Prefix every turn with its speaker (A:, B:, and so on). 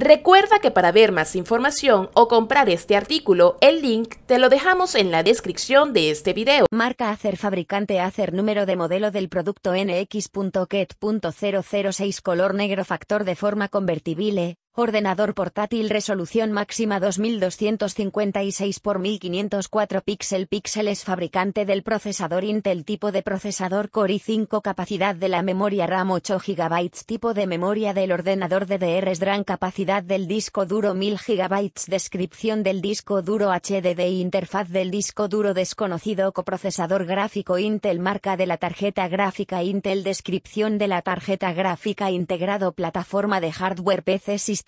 A: Recuerda que para ver más información o comprar este artículo, el link te lo dejamos en la descripción de este video. Marca Acer Fabricante Acer Número de
B: modelo del producto NX.KET.006 Color negro Factor de forma convertible Ordenador portátil resolución máxima 2256 x 1504 píxel píxeles fabricante del procesador Intel tipo de procesador Core i5 capacidad de la memoria RAM 8 GB tipo de memoria del ordenador DDR gran capacidad del disco duro 1000 GB descripción del disco duro HDD interfaz del disco duro desconocido coprocesador gráfico Intel marca de la tarjeta gráfica Intel descripción de la tarjeta gráfica integrado plataforma de hardware
A: PC sistema